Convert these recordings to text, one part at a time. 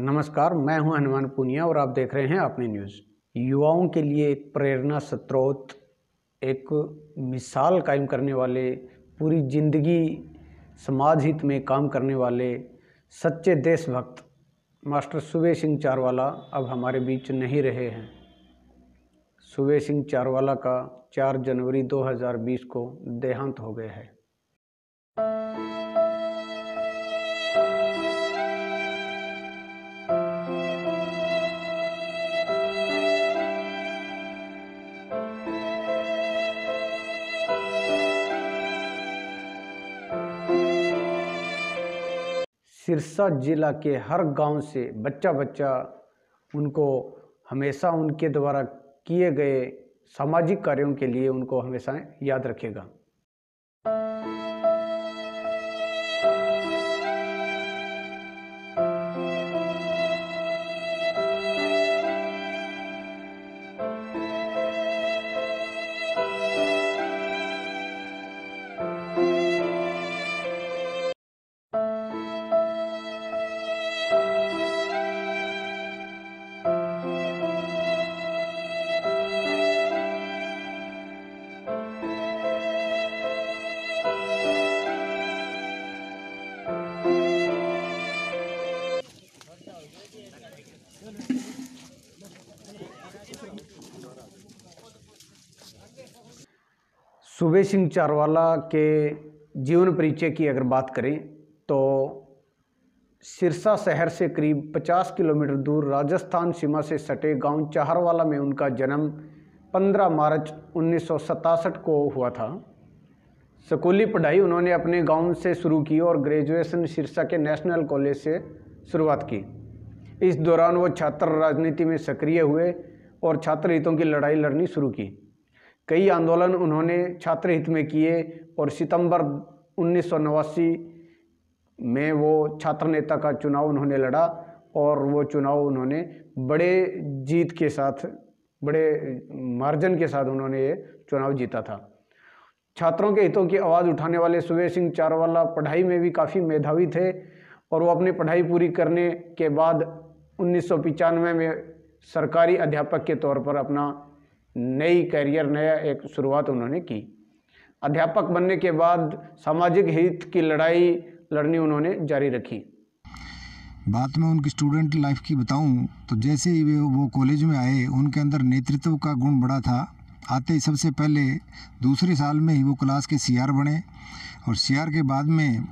नमस्कार मैं हूं हनुमान पुनिया और आप देख रहे हैं अपनी न्यूज़ युवाओं के लिए एक प्रेरणा स्रोत एक मिसाल कायम करने वाले पूरी जिंदगी समाज हित में काम करने वाले सच्चे देशभक्त मास्टर सुबे सिंह चारवाला अब हमारे बीच नहीं रहे हैं सुबे सिंह चारवाला का 4 जनवरी 2020 को देहांत हो गया है सिरसा ज़िला के हर गांव से बच्चा बच्चा उनको हमेशा उनके द्वारा किए गए सामाजिक कार्यों के लिए उनको हमेशा याद रखेगा सुबे सिंह चारवाला के जीवन परिचय की अगर बात करें तो सिरसा शहर से करीब 50 किलोमीटर दूर राजस्थान सीमा से सटे गांव चाहरवाला में उनका जन्म 15 मार्च उन्नीस को हुआ था स्कूली पढ़ाई उन्होंने अपने गांव से शुरू की और ग्रेजुएशन सिरसा के नेशनल कॉलेज से शुरुआत की इस दौरान वो छात्र राजनीति में सक्रिय हुए और छात्र हितों की लड़ाई लड़नी शुरू की कई आंदोलन उन्होंने छात्र हित में किए और सितंबर उन्नीस में वो छात्र नेता का चुनाव उन्होंने लड़ा और वो चुनाव उन्होंने बड़े जीत के साथ बड़े मार्जन के साथ उन्होंने ये चुनाव जीता था छात्रों के हितों की आवाज़ उठाने वाले सुबह सिंह चारवाला पढ़ाई में भी काफ़ी मेधावी थे और वो अपनी पढ़ाई पूरी करने के बाद उन्नीस में सरकारी अध्यापक के तौर पर अपना नई करियर नया एक शुरुआत उन्होंने की अध्यापक बनने के बाद सामाजिक हित की लड़ाई लड़नी उन्होंने जारी रखी बात में उनकी स्टूडेंट लाइफ की बताऊं तो जैसे ही वे वो कॉलेज में आए उनके अंदर नेतृत्व का गुण बड़ा था आते ही सबसे पहले दूसरे साल में ही वो क्लास के सीआर बने और सीआर के बाद में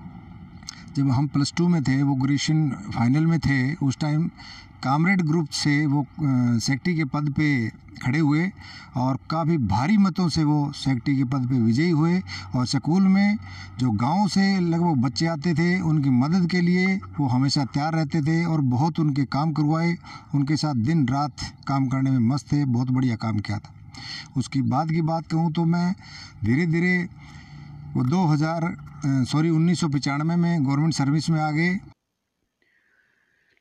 जब हम प्लस टू में थे वो ग्रेजुएशन फाइनल में थे उस टाइम कामरेड ग्रुप से वो सेक्टी के पद पे खड़े हुए और काफ़ी भारी मतों से वो सेक्टी के पद पे विजयी हुए और स्कूल में जो गांव से लगभग बच्चे आते थे उनकी मदद के लिए वो हमेशा तैयार रहते थे और बहुत उनके काम करवाए उनके साथ दिन रात काम करने में मस्त थे बहुत बढ़िया काम किया था उसकी बाद की बात कहूँ तो मैं धीरे धीरे वो दो सॉरी उन्नीस में गवर्नमेंट सर्विस में आ गए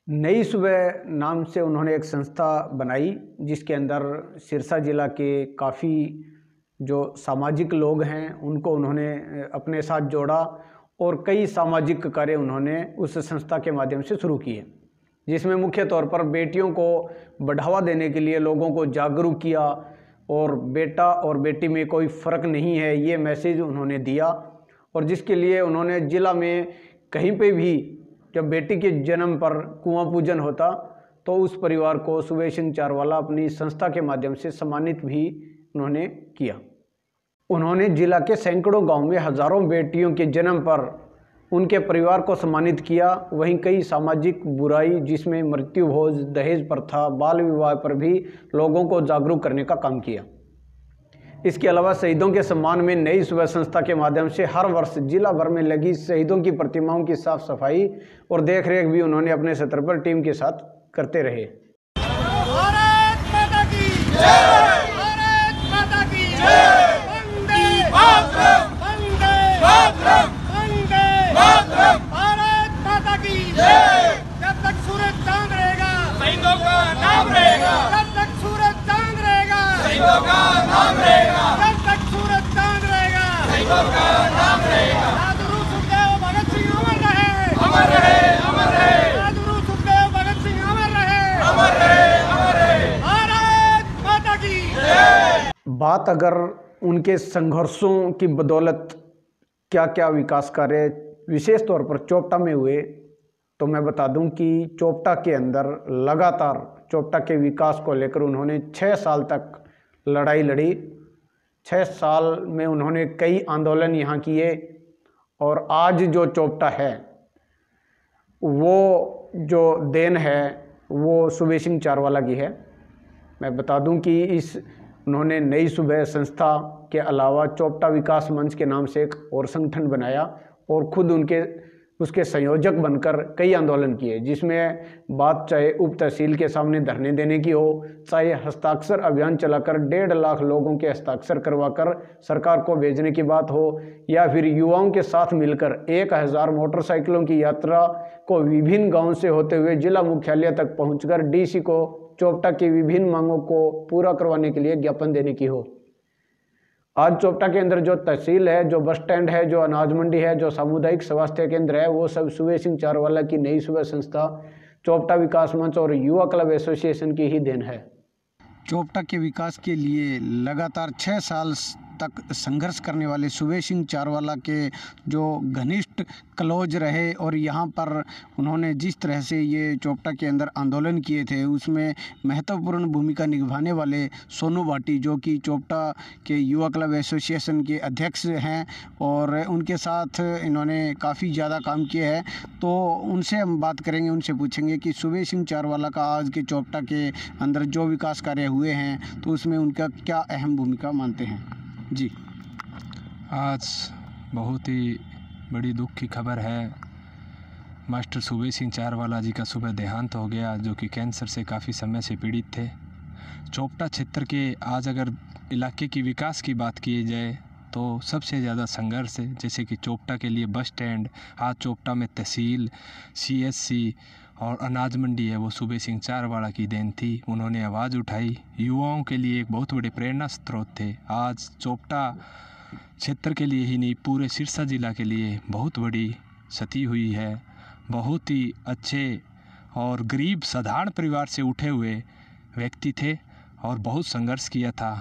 नई सुबह नाम से उन्होंने एक संस्था बनाई जिसके अंदर सिरसा ज़िला के काफ़ी जो सामाजिक लोग हैं उनको उन्होंने अपने साथ जोड़ा और कई सामाजिक कार्य उन्होंने उस संस्था के माध्यम से शुरू किए जिसमें मुख्य तौर पर बेटियों को बढ़ावा देने के लिए लोगों को जागरूक किया और बेटा और बेटी में कोई फ़र्क नहीं है ये मैसेज उन्होंने दिया और जिसके लिए उन्होंने ज़िला में कहीं पे भी जब बेटी के जन्म पर कुआं पूजन होता तो उस परिवार को सुबे सिंह चारवाला अपनी संस्था के माध्यम से सम्मानित भी उन्होंने किया उन्होंने जिला के सैकड़ों गांव में हजारों बेटियों के जन्म पर उनके परिवार को सम्मानित किया वहीं कई सामाजिक बुराई जिसमें मृत्यु भोज दहेज प्रथा बाल विवाह पर भी लोगों को जागरूक करने का काम किया इसके अलावा शहीदों के सम्मान में नई सुबह संस्था के माध्यम से हर वर्ष जिला भर में लगी शहीदों की प्रतिमाओं की साफ सफाई और देखरेख भी उन्होंने अपने सतर पर टीम के साथ करते रहे बात अगर उनके संघर्षों की बदौलत क्या क्या विकास कार्य विशेष तौर पर चोपटा में हुए तो मैं बता दूं कि चोपटा के अंदर लगातार चोपटा के विकास को लेकर उन्होंने छः साल तक लड़ाई लड़ी छः साल में उन्होंने कई आंदोलन यहाँ किए और आज जो चोपटा है वो जो देन है वो सुबे सिंह चारवाला की है मैं बता दूं कि इस उन्होंने नई सुबह संस्था के अलावा चौपटा विकास मंच के नाम से एक और संगठन बनाया और खुद उनके उसके संयोजक बनकर कई आंदोलन किए जिसमें बात चाहे उप तहसील के सामने धरने देने की हो चाहे हस्ताक्षर अभियान चलाकर डेढ़ लाख लोगों के हस्ताक्षर करवाकर सरकार को भेजने की बात हो या फिर युवाओं के साथ मिलकर एक हज़ार मोटरसाइकिलों की यात्रा को विभिन्न गांव से होते हुए जिला मुख्यालय तक पहुंचकर डीसी को चोपटा की विभिन्न मांगों को पूरा करवाने के लिए ज्ञापन देने की हो आज चोपटा के अंदर जो तहसील है जो बस स्टैंड है जो अनाज मंडी है जो सामुदायिक स्वास्थ्य केंद्र है वो सब सुबे सिंह चारवाला की नई सुबह संस्था चोपटा विकास मंच और युवा क्लब एसोसिएशन की ही देन है चोपटा के विकास के लिए लगातार छः साल तक संघर्ष करने वाले सुबे सिंह चारवाला के जो घनिष्ठ क्लोज रहे और यहाँ पर उन्होंने जिस तरह से ये चोपटा के अंदर आंदोलन किए थे उसमें महत्वपूर्ण भूमिका निभाने वाले सोनू भाटी जो कि चोपटा के युवा क्लब एसोसिएशन के अध्यक्ष हैं और उनके साथ इन्होंने काफ़ी ज़्यादा काम किया है तो उनसे हम बात करेंगे उनसे पूछेंगे कि सुबे सिंह चारवाला का आज के चोपटा के अंदर जो विकास कार्य हुए हैं तो उसमें उनका क्या अहम भूमिका मानते हैं जी आज बहुत ही बड़ी दुख की खबर है मास्टर सुबे सिंह चारवाला जी का सुबह देहांत हो गया जो कि कैंसर से काफ़ी समय से पीड़ित थे चोपटा क्षेत्र के आज अगर इलाके की विकास की बात की जाए तो सबसे ज़्यादा संघर्ष है जैसे कि चोपटा के लिए बस स्टैंड आज चोपटा में तहसील सीएससी और अनाज मंडी है वो सुबह सिंह चारवाड़ा की देन थी उन्होंने आवाज़ उठाई युवाओं के लिए एक बहुत बड़े प्रेरणा स्रोत थे आज चोपटा क्षेत्र के लिए ही नहीं पूरे सिरसा जिला के लिए बहुत बड़ी क्षति हुई है बहुत ही अच्छे और गरीब साधारण परिवार से उठे हुए व्यक्ति थे और बहुत संघर्ष किया था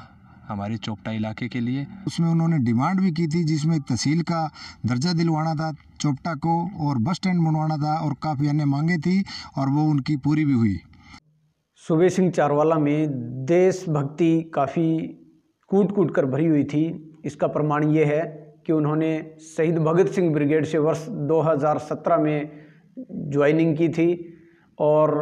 हमारे चोपटा इलाके के लिए उसमें उन्होंने डिमांड भी की थी जिसमें तहसील का दर्जा दिलवाना था चोपटा को और बस स्टैंड बनवाना था और काफ़ी अन्य मांगे थी और वो उनकी पूरी भी हुई सुबे सिंह चारवाला में देशभक्ति काफ़ी कूट कूट कर भरी हुई थी इसका प्रमाण ये है कि उन्होंने शहीद भगत सिंह ब्रिगेड से वर्ष 2017 में ज्वाइनिंग की थी और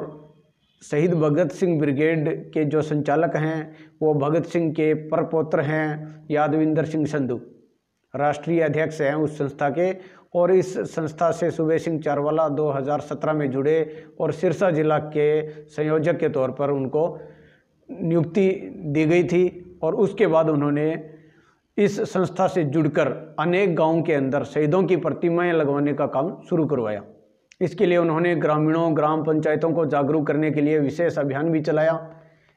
शहीद हम्म। भगत सिंह ब्रिगेड के जो संचालक हैं वो भगत सिंह के परपोत्र हैं यादविंदर सिंह संधु राष्ट्रीय अध्यक्ष हैं उस संस्था के और इस संस्था से सुबे सिंह चारवाला 2017 में जुड़े और सिरसा जिला के संयोजक के तौर पर उनको नियुक्ति दी गई थी और उसके बाद उन्होंने इस संस्था से जुड़कर अनेक गांव के अंदर शहीदों की प्रतिमाएं लगवाने का काम शुरू करवाया इसके लिए उन्होंने ग्रामीणों ग्राम पंचायतों को जागरूक करने के लिए विशेष अभियान भी चलाया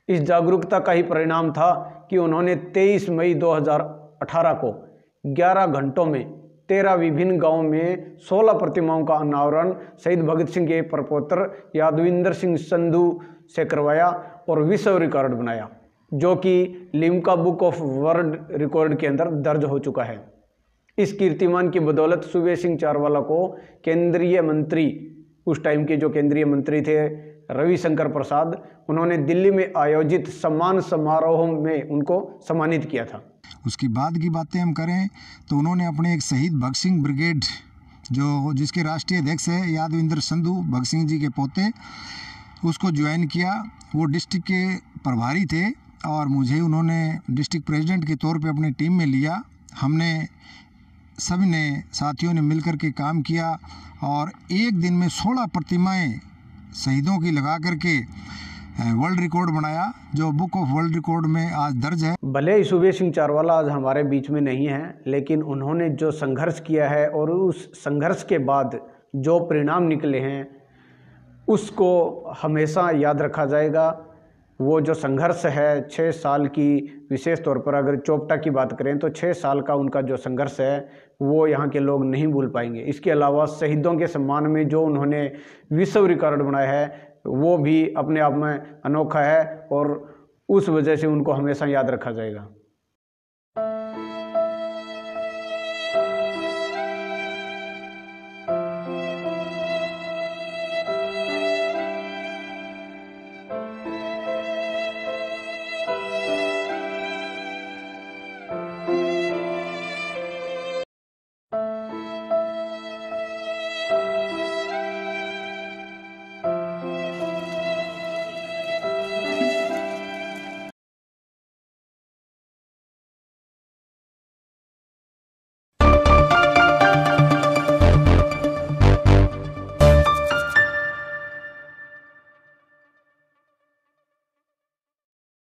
इस जागरूकता का ही परिणाम था कि उन्होंने 23 मई 2018 को 11 घंटों में तेरह विभिन्न गांवों में 16 प्रतिमाओं का अनावरण शहीद भगत सिंह के प्रपोत्र यादविंदर सिंह संधु से करवाया और विश्व रिकॉर्ड बनाया जो कि Limca book of world record के अंदर दर्ज हो चुका है इस कीर्तिमान की बदौलत सुबे सिंह चारवाला को केंद्रीय मंत्री उस टाइम के जो केंद्रीय मंत्री थे रविशंकर प्रसाद उन्होंने दिल्ली में आयोजित सम्मान समारोह में उनको सम्मानित किया था उसके बाद की बातें हम करें तो उन्होंने अपने एक शहीद भगत सिंह ब्रिगेड जो जिसके राष्ट्रीय अध्यक्ष है यादविंदर संधु भगत सिंह जी के पोते उसको ज्वाइन किया वो डिस्ट्रिक्ट के प्रभारी थे और मुझे उन्होंने डिस्ट्रिक्ट प्रेसिडेंट के तौर पे अपनी टीम में लिया हमने सब ने साथियों ने मिलकर के काम किया और एक दिन में सोलह प्रतिमाएं शहीदों की लगा करके वर्ल्ड रिकॉर्ड बनाया जो बुक ऑफ वर्ल्ड रिकॉर्ड में आज दर्ज है भले ही सुबे सिंह चारवाला आज हमारे बीच में नहीं है लेकिन उन्होंने जो संघर्ष किया है और उस संघर्ष के बाद जो परिणाम निकले हैं उसको हमेशा याद रखा जाएगा वो जो संघर्ष है छः साल की विशेष तौर पर अगर चोपटा की बात करें तो छः साल का उनका जो संघर्ष है वो यहाँ के लोग नहीं भूल पाएंगे इसके अलावा शहीदों के सम्मान में जो उन्होंने विश्व रिकॉर्ड बनाया है वो भी अपने आप में अनोखा है और उस वजह से उनको हमेशा याद रखा जाएगा